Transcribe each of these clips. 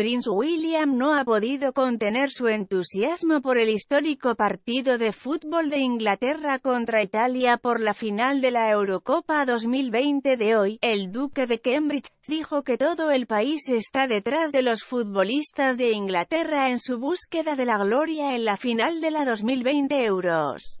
Prince William no ha podido contener su entusiasmo por el histórico partido de fútbol de Inglaterra contra Italia por la final de la Eurocopa 2020 de hoy. El duque de Cambridge dijo que todo el país está detrás de los futbolistas de Inglaterra en su búsqueda de la gloria en la final de la 2020 Euros.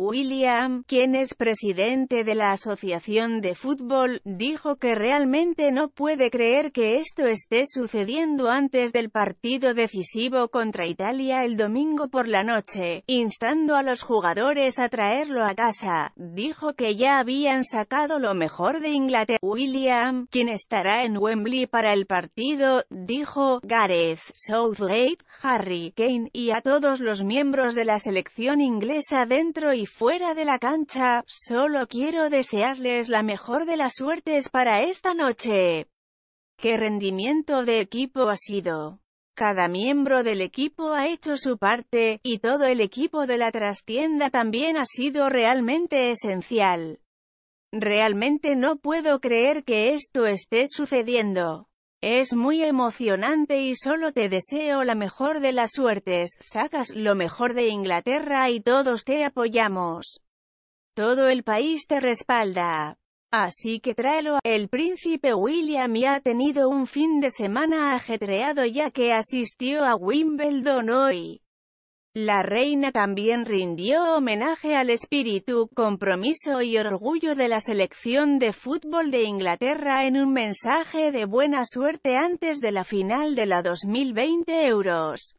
William, quien es presidente de la Asociación de Fútbol, dijo que realmente no puede creer que esto esté sucediendo antes del partido decisivo contra Italia el domingo por la noche, instando a los jugadores a traerlo a casa. Dijo que ya habían sacado lo mejor de Inglaterra. William, quien estará en Wembley para el partido, dijo, Gareth, Southgate, Harry, Kane y a todos los miembros de la selección inglesa dentro y fuera de la cancha, solo quiero desearles la mejor de las suertes para esta noche. ¿Qué rendimiento de equipo ha sido? Cada miembro del equipo ha hecho su parte, y todo el equipo de la trastienda también ha sido realmente esencial. Realmente no puedo creer que esto esté sucediendo. Es muy emocionante y solo te deseo la mejor de las suertes, sacas lo mejor de Inglaterra y todos te apoyamos. Todo el país te respalda. Así que tráelo. El príncipe William ya ha tenido un fin de semana ajetreado ya que asistió a Wimbledon hoy. La reina también rindió homenaje al espíritu, compromiso y orgullo de la selección de fútbol de Inglaterra en un mensaje de buena suerte antes de la final de la 2020 Euros.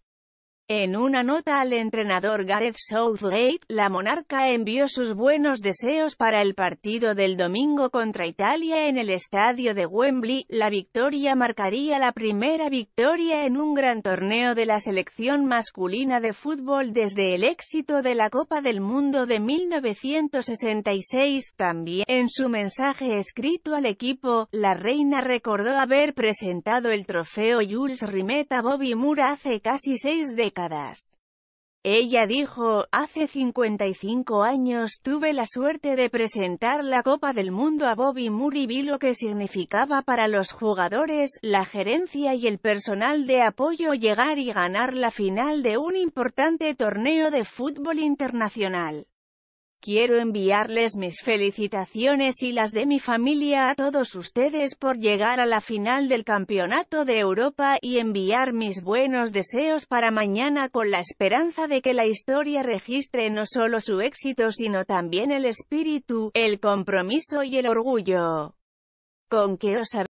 En una nota al entrenador Gareth Southgate, la monarca envió sus buenos deseos para el partido del domingo contra Italia en el estadio de Wembley. La victoria marcaría la primera victoria en un gran torneo de la selección masculina de fútbol desde el éxito de la Copa del Mundo de 1966. También, en su mensaje escrito al equipo, la reina recordó haber presentado el trofeo Jules Rimet a Bobby Moore hace casi seis décadas ella dijo, hace 55 años tuve la suerte de presentar la Copa del Mundo a Bobby Moore y vi lo que significaba para los jugadores, la gerencia y el personal de apoyo llegar y ganar la final de un importante torneo de fútbol internacional. Quiero enviarles mis felicitaciones y las de mi familia a todos ustedes por llegar a la final del Campeonato de Europa y enviar mis buenos deseos para mañana con la esperanza de que la historia registre no solo su éxito sino también el espíritu, el compromiso y el orgullo con que os